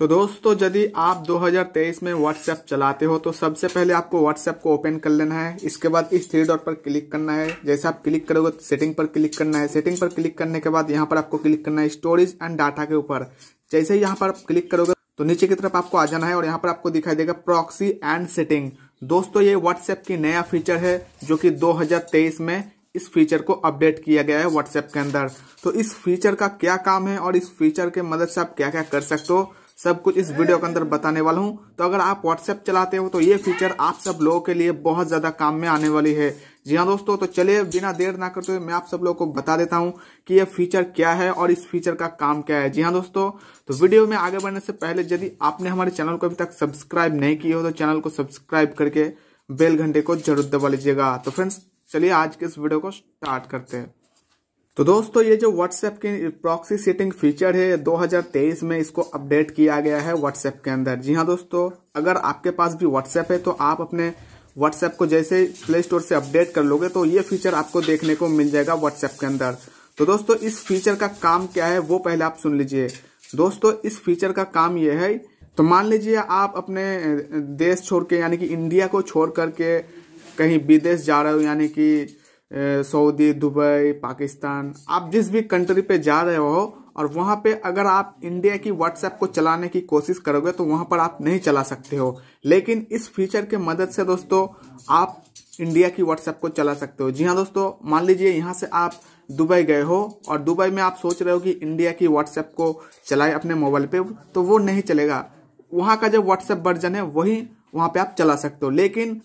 तो दोस्तों यदि आप 2023 में व्हाट्सएप चलाते हो तो सबसे पहले आपको व्हाट्सएप को ओपन कर लेना है इसके बाद इस थ्री डॉट पर क्लिक करना है जैसे आप क्लिक करोगे तो सेटिंग पर क्लिक करना है सेटिंग पर क्लिक करने के बाद यहाँ पर आपको क्लिक करना है स्टोरेज एंड डाटा के ऊपर जैसे ही यहाँ पर आप क्लिक करोगे तो नीचे की तरफ आपको आ जाना है और यहाँ पर आपको दिखाई देगा प्रॉक्सी एंड सेटिंग दोस्तों ये व्हाट्सएप की नया फीचर है जो कि 2023 में इस फीचर को अपडेट किया गया है व्हाट्सएप के अंदर तो इस फीचर का क्या काम है और इस फीचर के मदद से आप क्या क्या कर सकते हो सब कुछ इस वीडियो के अंदर बताने वाला हूँ तो अगर आप व्हाट्सएप चलाते हो तो ये फीचर आप सब लोगों के लिए बहुत ज़्यादा काम में आने वाली है जी हाँ दोस्तों तो चलिए बिना देर ना करते हुए मैं आप सब लोगों को बता देता हूँ कि ये फीचर क्या है और इस फीचर का काम क्या है जी हाँ दोस्तों तो वीडियो में आगे बढ़ने से पहले यदि आपने हमारे चैनल को अभी तक सब्सक्राइब नहीं किया हो तो चैनल को सब्सक्राइब करके बेल घंटे को जरूर दबा लीजिएगा तो फ्रेंड्स चलिए आज के इस वीडियो को स्टार्ट करते हैं तो दोस्तों ये जो व्हाट्सएप के प्रॉक्सी सेटिंग फीचर है 2023 में इसको अपडेट किया गया है व्हाट्सएप के अंदर जी हाँ दोस्तों अगर आपके पास भी व्हाट्सएप है तो आप अपने व्हाट्सएप को जैसे प्ले स्टोर से अपडेट कर लोगे तो ये फीचर आपको देखने को मिल जाएगा व्हाट्सएप के अंदर तो दोस्तों इस फीचर का काम क्या है वो पहले आप सुन लीजिए दोस्तों इस फीचर का काम ये है तो मान लीजिए आप अपने देश छोड़ के यानी कि इंडिया को छोड़ करके कहीं विदेश जा रहे हो यानी कि सऊदी दुबई पाकिस्तान आप जिस भी कंट्री पे जा रहे हो और वहाँ पे अगर आप इंडिया की व्हाट्सएप को चलाने की कोशिश करोगे तो वहाँ पर आप नहीं चला सकते हो लेकिन इस फीचर के मदद से दोस्तों आप इंडिया की व्हाट्सएप को चला सकते हो जी हाँ दोस्तों मान लीजिए यहाँ से आप दुबई गए हो और दुबई में आप सोच रहे हो कि इंडिया की व्हाट्सएप को चलाए अपने मोबाइल पे तो वो नहीं चलेगा वहाँ का जो व्हाट्सएप वर्जन है वही वहाँ पे आप चला सकते हो लेकिन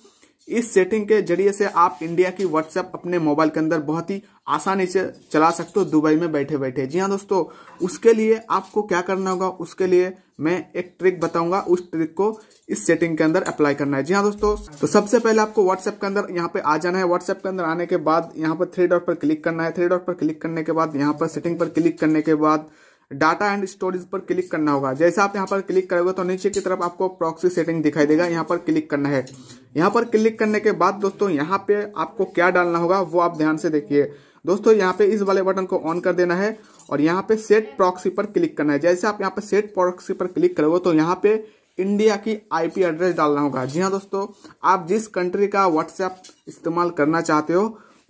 इस सेटिंग के जरिए से आप इंडिया की व्हाट्सएप अपने मोबाइल के अंदर बहुत ही आसानी से चला सकते हो दुबई में बैठे बैठे जी हाँ दोस्तों उसके लिए आपको क्या करना होगा उसके लिए मैं एक ट्रिक बताऊंगा उस ट्रिक को इस सेटिंग के अंदर अप्लाई करना है जी हाँ दोस्तों तो सबसे पहले आपको व्हाट्सएप के अंदर यहाँ पे आ जाना है व्हाट्सएप के अंदर आने के बाद यहाँ पर थ्री डॉट पर क्लिक करना है थ्री डॉट पर क्लिक करने के बाद यहाँ पर सेटिंग पर क्लिक करने के बाद डाटा एंड स्टोरेज पर क्लिक करना होगा जैसे आप यहाँ पर क्लिक करोगे तो नीचे की तरफ आपको प्रॉक्सी सेटिंग दिखाई देगा यहाँ पर क्लिक करना है यहाँ पर क्लिक करने के बाद दोस्तों यहाँ पे आपको क्या डालना होगा वो आप ध्यान से देखिए दोस्तों यहाँ पे इस वाले बटन को ऑन कर देना है और यहाँ पे सेट प्रॉक्सी पर क्लिक करना है जैसे आप यहाँ पे सेट प्रॉक्सी पर क्लिक करोगे तो यहाँ पे इंडिया की आईपी एड्रेस डालना होगा जी हाँ दोस्तों आप जिस कंट्री का व्हाट्सएप इस्तेमाल करना चाहते हो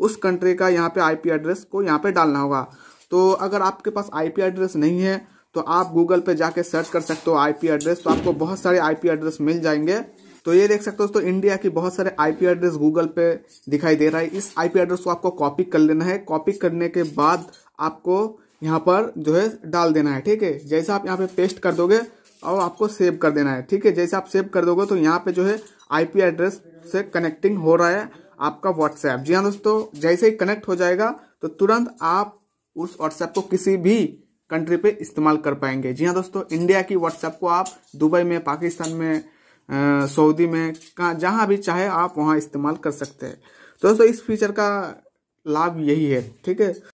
उस कंट्री का यहाँ पे आईपी एड्रेस को यहाँ पे डालना होगा तो अगर आपके पास आईपी एड्रेस नहीं है तो आप गूगल पे जाके सर्च कर सकते हो आईपी एड्रेस तो आपको बहुत सारे आईपी एड्रेस मिल जाएंगे तो ये देख सकते हो दोस्तों इंडिया की बहुत सारे आईपी एड्रेस गूगल पे दिखाई दे रहा है इस आईपी एड्रेस को आपको कॉपी कर लेना है कॉपी करने के बाद आपको यहाँ पर जो है डाल देना है ठीक है जैसे आप यहाँ पे पेस्ट कर दोगे और आपको सेव कर देना है ठीक है जैसे आप सेव कर दोगे तो यहाँ पे जो है आईपी एड्रेस से कनेक्टिंग हो रहा है आपका व्हाट्सएप जी हाँ दोस्तों जैसे ही कनेक्ट हो जाएगा तो तुरंत आप उस व्हाट्सएप को किसी भी कंट्री पे इस्तेमाल कर पाएंगे जी हाँ दोस्तों इंडिया की व्हाट्सएप को आप दुबई में पाकिस्तान में सऊदी में कहा जहाँ भी चाहे आप वहाँ इस्तेमाल कर सकते हैं तो दोस्तों इस फीचर का लाभ यही है ठीक है